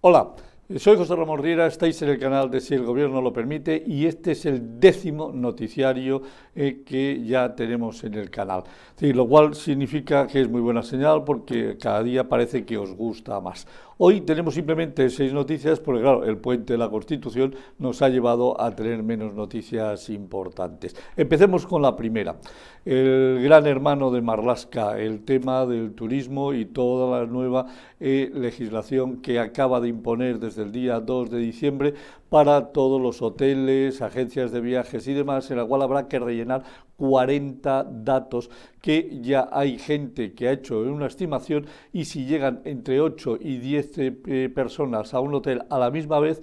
Hola, soy José Ramón Riera, estáis en el canal de Si el Gobierno lo permite y este es el décimo noticiario eh, que ya tenemos en el canal. lo cual significa que es muy buena señal porque cada día parece que os gusta más. Hoy tenemos simplemente seis noticias porque, claro, el puente de la Constitución nos ha llevado a tener menos noticias importantes. Empecemos con la primera. El gran hermano de Marlasca, el tema del turismo y toda la nueva eh, legislación que acaba de imponer desde el día 2 de diciembre para todos los hoteles, agencias de viajes y demás, en la cual habrá que rellenar 40 datos que ya hay gente que ha hecho una estimación y si llegan entre 8 y 10 eh, eh, personas a un hotel a la misma vez,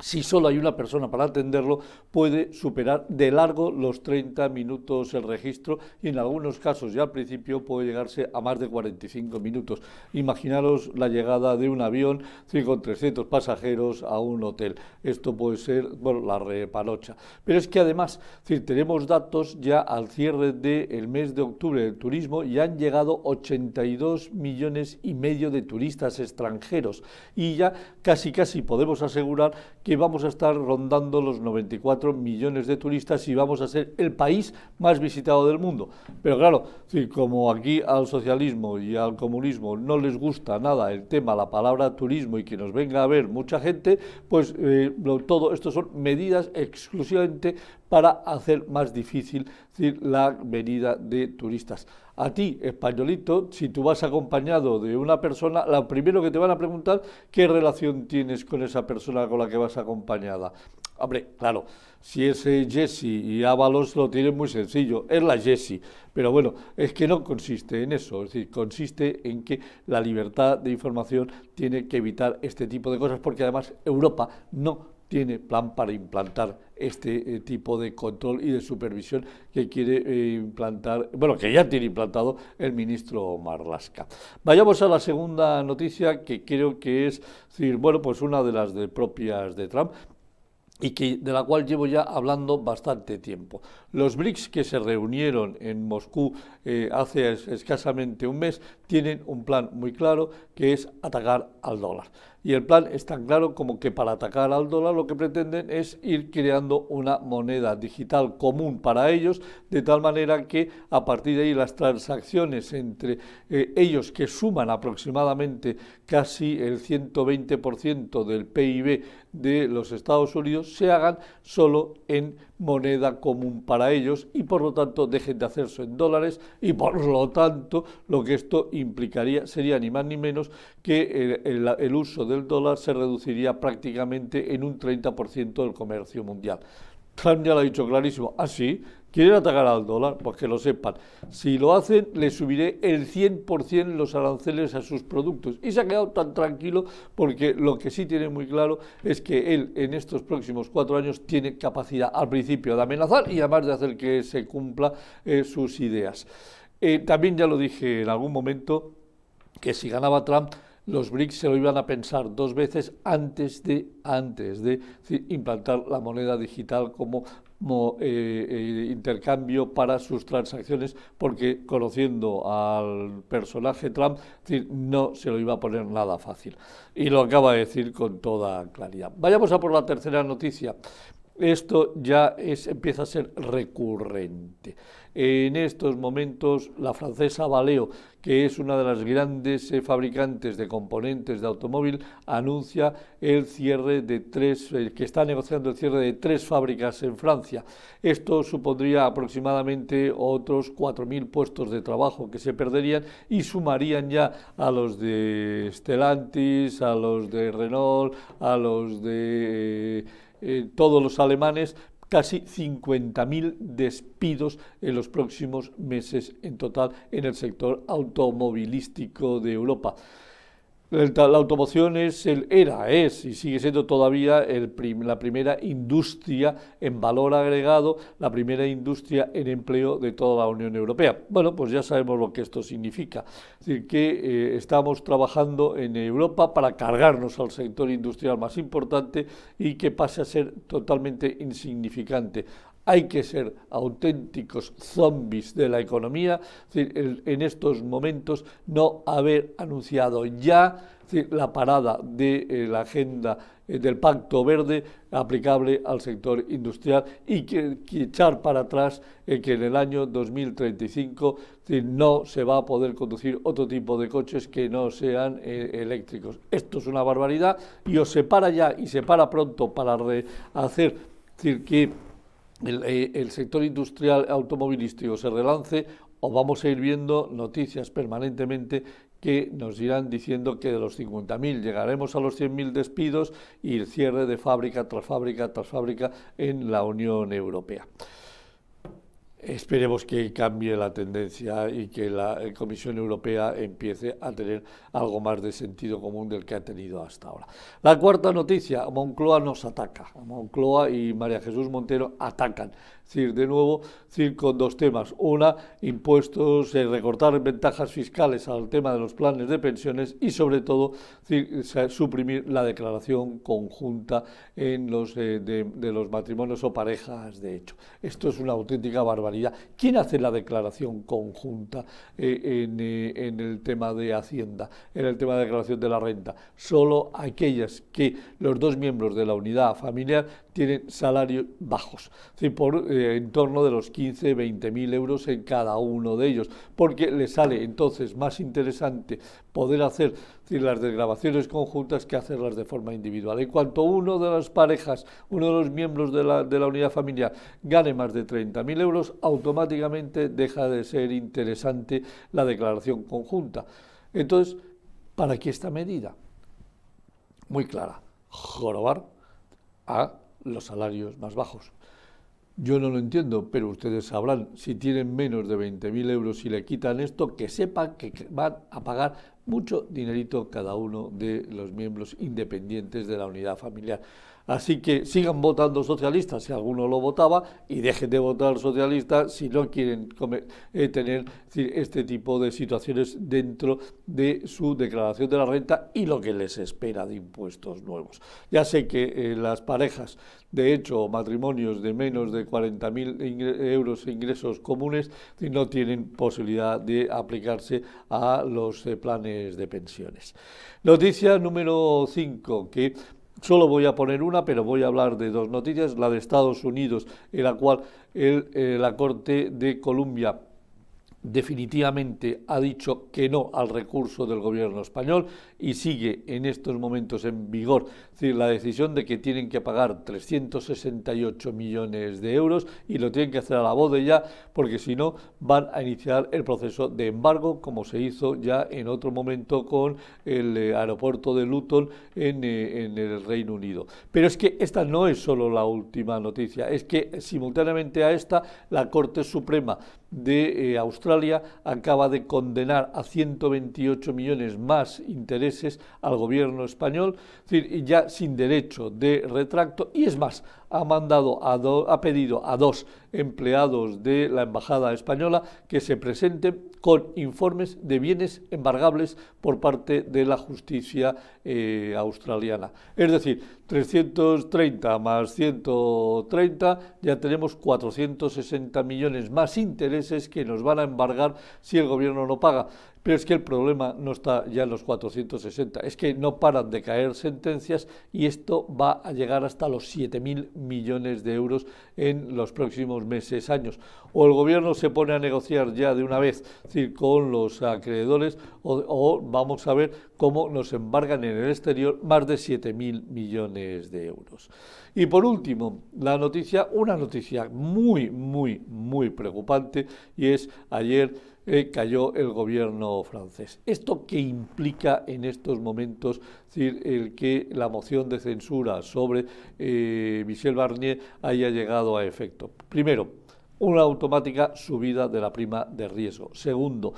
si solo hay una persona para atenderlo, puede superar de largo los 30 minutos el registro y en algunos casos ya al principio puede llegarse a más de 45 minutos. Imaginaros la llegada de un avión con 300 pasajeros a un hotel. Esto puede ser la repalocha. Pero es que además tenemos datos ya al cierre del mes de octubre del turismo y han llegado 82 millones y medio de turistas extranjeros y ya casi casi podemos asegurar que que vamos a estar rondando los 94 millones de turistas y vamos a ser el país más visitado del mundo. Pero claro, como aquí al socialismo y al comunismo no les gusta nada el tema, la palabra turismo y que nos venga a ver mucha gente, pues eh, todo esto son medidas exclusivamente para hacer más difícil la venida de turistas. A ti, españolito, si tú vas acompañado de una persona, lo primero que te van a preguntar, ¿qué relación tienes con esa persona con la que vas acompañada? Hombre, claro, si es eh, Jesse y Ábalos lo tiene muy sencillo, es la Jesse, pero bueno, es que no consiste en eso, es decir, consiste en que la libertad de información tiene que evitar este tipo de cosas porque además Europa no tiene plan para implantar este eh, tipo de control y de supervisión que quiere eh, implantar, bueno, que ya tiene implantado el ministro Marlasca. Vayamos a la segunda noticia que creo que es, bueno, pues una de las de propias de Trump, y que, de la cual llevo ya hablando bastante tiempo. Los BRICS que se reunieron en Moscú eh, hace escasamente un mes tienen un plan muy claro que es atacar al dólar y el plan es tan claro como que para atacar al dólar lo que pretenden es ir creando una moneda digital común para ellos, de tal manera que a partir de ahí las transacciones entre eh, ellos que suman aproximadamente casi el 120% del PIB de los Estados Unidos se hagan solo en moneda común para ellos y por lo tanto dejen de hacerse en dólares y por lo tanto lo que esto implicaría sería ni más ni menos que el, uso del dólar se reduciría prácticamente en un 30% del comercio mundial. Trump ya lo ha dicho clarísimo. Así ah, sí, quieren atacar al dólar, pues que lo sepan. Si lo hacen, le subiré el 100% los aranceles a sus productos. Y se ha quedado tan tranquilo porque lo que sí tiene muy claro es que él en estos próximos cuatro años tiene capacidad al principio de amenazar y además de hacer que se cumpla eh, sus ideas. Eh, también ya lo dije en algún momento que si ganaba Trump los BRICS se lo iban a pensar dos veces antes de, antes de implantar la moneda digital como eh, eh, intercambio para sus transacciones, porque conociendo al personaje Trump, no se lo iba a poner nada fácil. Y lo acaba de decir con toda claridad. Vayamos a por la tercera noticia esto ya es, empieza a ser recurrente. En estos momentos, la francesa Valeo, que es una de las grandes eh, fabricantes de componentes de automóvil, anuncia el cierre de tres, eh, que está negociando el cierre de tres fábricas en Francia. Esto supondría aproximadamente otros 4.000 puestos de trabajo que se perderían y sumarían ya a los de Stellantis, a los de Renault, a los de... Eh, eh, todos los alemanes, casi 50.000 despidos en los próximos meses en total en el sector automovilístico de Europa. La automoción es el, era, es y sigue siendo todavía la primera industria en valor agregado, la primera industria en empleo de toda la Unión Europea. Bueno, pues ya sabemos lo que esto significa. Es decir, que eh, estamos trabajando en Europa para cargarnos al sector industrial más importante y que pase a ser totalmente insignificante hay que ser auténticos zombies de la economía, en estos momentos no haber anunciado ya la parada de eh, la agenda eh, del Pacto Verde aplicable al sector industrial y que, echar para atrás eh, que en el año 2035 no se va a poder conducir otro tipo de coches que no sean eléctricos. Esto es una barbaridad y os se para ya y se para pronto para hacer que eh, el, sector industrial automovilístico se relance o vamos a ir viendo noticias permanentemente que nos irán diciendo que de los 50.000 llegaremos a los 100.000 despidos y el cierre de fábrica tras fábrica tras fábrica en la Unión Europea. Esperemos que cambie la tendencia y que la eh, Comisión Europea empiece a tener algo más de sentido común del que ha tenido hasta ahora. La cuarta noticia, Moncloa nos ataca. Moncloa y María Jesús Montero atacan. decir, de nuevo, con dos temas. Una, impuestos, eh, recortar ventajas fiscales al tema de los planes de pensiones y, sobre todo, suprimir la declaración conjunta en los, eh, de los matrimonios o parejas de hecho. Esto es una auténtica barbaridad ¿Quién hace la declaración conjunta eh, eh, en, el tema de Hacienda, en el tema de declaración de la renta? Solo aquellas que los dos miembros de la unidad familiar tienen salarios bajos, eh, en torno de los 15, 20 mil euros en cada uno de ellos, porque le sale entonces más interesante poder hacer las desgrabaciones conjuntas que hacerlas de forma individual. En cuanto uno de las parejas, uno de los miembros de la, de la unidad familiar gane más de 30.000 euros, automáticamente deja de ser interesante la declaración conjunta. Entonces, ¿para qué esta medida? Muy clara, jorobar a los salarios más bajos. Yo no lo entiendo, pero ustedes sabrán, si tienen menos de 20.000 euros y le quitan esto, que sepan que van a pagar mucho dinerito cada uno de los miembros independientes de la unidad familiar. Así que sigan votando socialistas si alguno lo votaba y dejen de votar socialistas si no quieren eh, tener este tipo de situaciones dentro de su declaración de la renta y lo que les espera de impuestos nuevos. Ya sé que eh, las parejas, de hecho, matrimonios de menos de 40.000 euros e ingresos comunes no tienen posibilidad de aplicarse a los eh, planes de pensiones. Noticia número 5, que Solo voy a poner una, pero voy a hablar de dos noticias. La de Estados Unidos, en la cual eh, la Corte de Colombia definitivamente ha dicho que no al recurso del gobierno español y sigue en estos momentos en vigor decir, la decisión de que tienen que pagar 368 millones de euros y lo tienen que hacer a la voz de ya porque si no van a iniciar el proceso de embargo como se hizo ya en otro momento con el eh, aeropuerto de Luton eh, en el Reino Unido. Pero es que esta no es solo la última noticia, es que simultáneamente a esta la Corte Suprema de eh, Australia acaba de condenar a 128 millones más intereses al gobierno español, es decir, ya sin derecho de retracto, y es más, ha, mandado a ha pedido a dos empleados de la Embajada Española que se presenten con informes de bienes embargables por parte de la justicia eh, australiana. Es decir, 330 más 130, ya tenemos 460 millones más intereses que nos van a embargar si el gobierno no paga. Pero es que el problema no está ya en los 460, es que no paran de caer sentencias y esto va a llegar hasta los 7.000 millones de euros en los próximos meses, años. O el gobierno se pone a negociar ya de una vez con los acreedores o, o vamos a ver cómo nos embargan en el exterior más de 7.000 millones de euros. Y por último, la noticia, una noticia muy, muy, muy preocupante y es ayer eh, cayó el gobierno francés. ¿Esto qué implica en estos momentos decir, el que la moción de censura sobre eh, Michel Barnier haya llegado a efecto? Primero, una automática subida de la prima de riesgo. Segundo,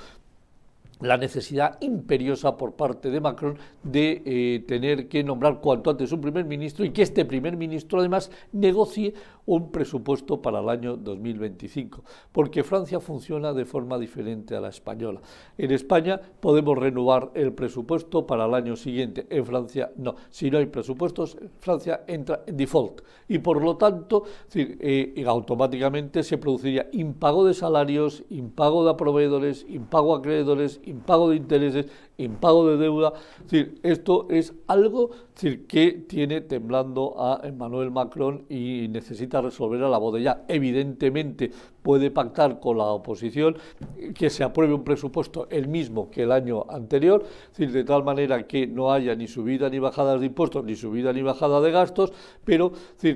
la necesidad imperiosa por parte de Macron de eh, tener que nombrar cuanto antes un primer ministro y que este primer ministro además negocie un presupuesto para el año 2025, porque Francia funciona de forma diferente a la española. En España podemos renovar el presupuesto para el año siguiente, en Francia no. Si no hay presupuestos, Francia entra en default y por lo tanto eh, automáticamente se produciría impago de salarios, impago de proveedores, impago a acreedores, impago de intereses impago de deuda. Es decir, esto es algo que tiene temblando a Emmanuel Macron y necesita resolver a la bodega, Evidentemente, puede pactar con la oposición que se apruebe un presupuesto el mismo que el año anterior, de tal manera que no haya ni subida ni bajadas de impuestos, ni subida ni bajada de gastos, pero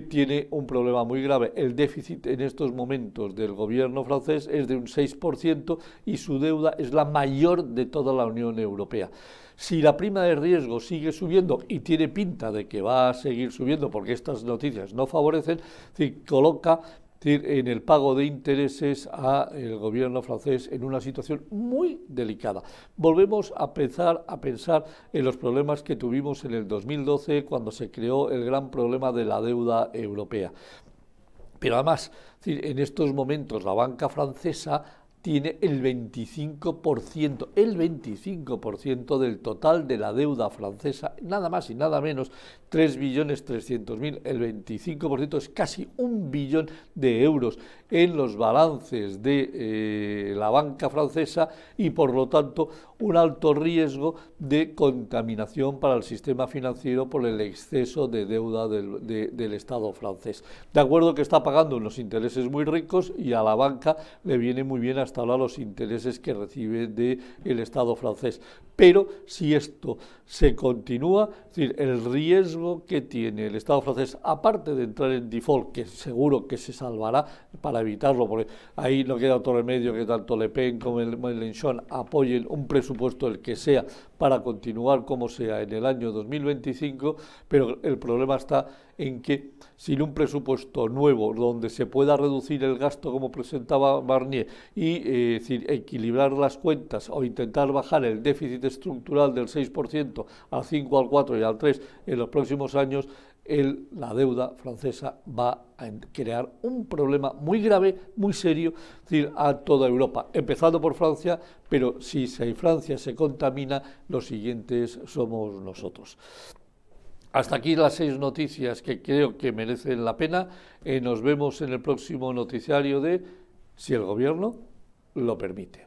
tiene un problema muy grave. El déficit en estos momentos del gobierno francés es de un 6% y su deuda es la mayor de toda la Unión Europea. Si la prima de riesgo sigue subiendo y tiene pinta de que va a seguir subiendo porque estas noticias no favorecen, coloca decir, en el pago de intereses al gobierno francés en una situación muy delicada. Volvemos a pensar, a pensar en los problemas que tuvimos en el 2012 cuando se creó el gran problema de la deuda europea. Pero además, en estos momentos la banca francesa tiene el 25%, el 25% del total de la deuda francesa, nada más y nada menos, 3.300.000, el 25% es casi un billón de euros en los balances de eh, la banca francesa y por lo tanto un alto riesgo de contaminación para el sistema financiero por el exceso de deuda del, del Estado francés. De acuerdo que está pagando unos intereses muy ricos y a la banca le viene muy bien hasta hasta los intereses que recibe del Estado francés. Pero si esto se continúa, es decir, el riesgo que tiene el Estado francés, aparte de entrar en default, que seguro que se salvará para evitarlo, porque ahí no queda otro remedio que tanto Le Pen como el Mélenchon apoyen un presupuesto, el que sea, para continuar como sea en el año 2025, pero el problema está en que sin un presupuesto nuevo donde se pueda reducir el gasto como presentaba Barnier y eh, decir, equilibrar las cuentas o intentar bajar el déficit estructural del 6% al 5, al 4 y al 3 en los próximos años, la deuda francesa va a crear un problema muy grave, muy serio, decir, a toda Europa, empezando por Francia, pero si Francia se contamina, los siguientes somos nosotros. Hasta aquí las seis noticias que creo que merecen la pena. Eh, nos vemos en el próximo noticiario de Si el Gobierno lo permite.